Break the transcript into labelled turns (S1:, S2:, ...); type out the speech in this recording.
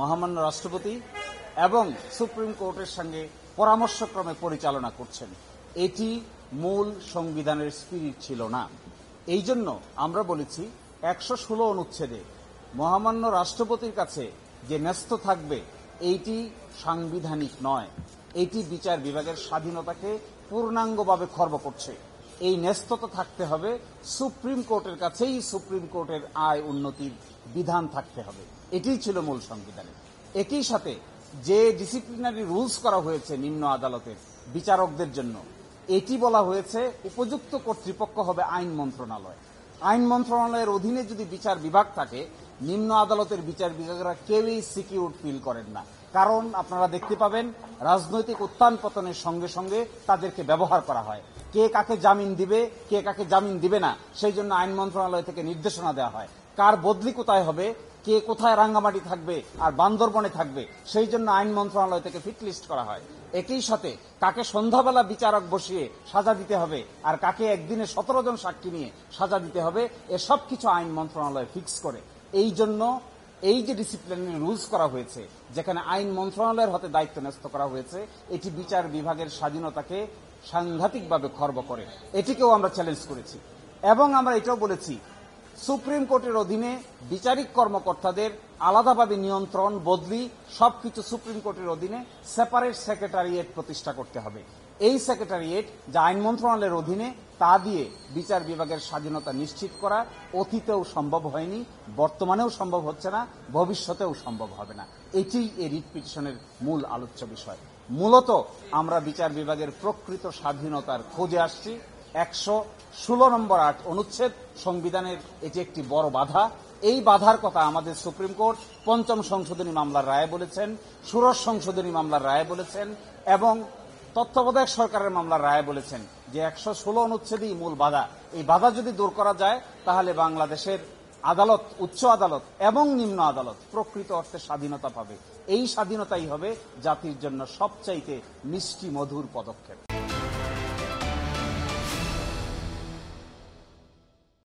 S1: মহামান্য রাষ্ট্রপতি এবং সুপ্রিম কোর্টের সঙ্গে পরামর্শক্রমে পরিচালনা করছেন এটি মূল সংবিধানের স্পিরিট ছিল না এই জন্য আমরা বলেছি একশো ষোলো অনুচ্ছেদে মহামান্য রাষ্ট্রপতির কাছে যে ন্যস্ত থাকবে এইটি সাংবিধানিক নয় এটি বিচার বিভাগের স্বাধীনতাকে পূর্ণাঙ্গভাবে খর্ব করছে এই ন্যস্ত থাকতে হবে সুপ্রিম কোর্টের কাছেই সুপ্রিম কোর্টের আয় উন্নতির বিধান থাকতে হবে এটি ছিল মূল সংবিধানে একই সাথে যে ডিসিপ্লিনারি রুলস করা হয়েছে নিম্ন আদালতের বিচারকদের জন্য এটি বলা হয়েছে উপযুক্ত কর্তৃপক্ষ হবে আইন মন্ত্রণালয় আইন মন্ত্রণালয়ের অধীনে যদি বিচার বিভাগ থাকে নিম্ন আদালতের বিচার বিভাগরা কেউই সিকিউর ফিল করেন না কারণ আপনারা দেখতে পাবেন রাজনৈতিক উত্থান পতনের সঙ্গে সঙ্গে তাদেরকে ব্যবহার করা হয় কে কাকে জামিন দিবে কে কাকে জামিন দিবে না সেই জন্য আইন মন্ত্রণালয় থেকে নির্দেশনা দেওয়া হয় কার বদলি কোথায় হবে কে কোথায় রাঙ্গামাটি থাকবে আর বান্দরবনে থাকবে সেই জন্য আইন মন্ত্রণালয় থেকে ফিটলিস্ট করা হয় একই সাথে কাকে সন্ধ্যাবেলা বিচারক বসিয়ে সাজা দিতে হবে আর কাকে একদিনে সতেরো জন সাক্ষী নিয়ে সাজা দিতে হবে এসব কিছু আইন মন্ত্রণালয় ফিক্স করে এই জন্য এই যে ডিসিপ্লিনারি রুলস করা হয়েছে যেখানে আইন মন্ত্রণালয়ের হাতে দায়িত্ব ন্যস্ত করা হয়েছে এটি বিচার বিভাগের স্বাধীনতাকে সাংঘাতিকভাবে খর্ব করে এটিকেও আমরা চ্যালেঞ্জ করেছি এবং আমরা এটাও বলেছি সুপ্রিম কোর্টের অধীনে বিচারিক কর্মকর্তাদের আলাদাভাবে নিয়ন্ত্রণ বদলি সবকিছু সুপ্রিম কোর্টের অধীনে সেপারেট সেক্রেটারিয়েট প্রতিষ্ঠা করতে হবে এই সেক্রেটারিয়েট যা আইন মন্ত্রণালয়ের অধীনে তা দিয়ে বিচার বিভাগের স্বাধীনতা নিশ্চিত করা অতীতেও সম্ভব হয়নি বর্তমানেও সম্ভব হচ্ছে না ভবিষ্যতেও সম্ভব হবে না এটি এই রিট পিটিশনের মূল আলোচ্য বিষয় মূলত আমরা বিচার বিভাগের প্রকৃত স্বাধীনতার খোঁজে আসছি একশো ষোলো নম্বর আট অনুচ্ছেদ সংবিধানের এটি একটি বড় বাধা এই বাধার কথা আমাদের সুপ্রিম কোর্ট পঞ্চম সংশোধনী মামলার রায় বলেছেন সুরজ সংশোধনী মামলার রায় বলেছেন এবং তত্ত্বাবধায়ক সরকারের মামলার রায় বলেছেন যে একশো ষোলো অনুচ্ছেদই মূল বাধা এই বাধা যদি দূর করা যায় তাহলে বাংলাদেশের আদালত উচ্চ আদালত এবং নিম্ন আদালত প্রকৃত অর্থে স্বাধীনতা পাবে এই স্বাধীনতাই হবে জাতির জন্য সবচাইতে মিষ্টি মধুর পদক্ষেপ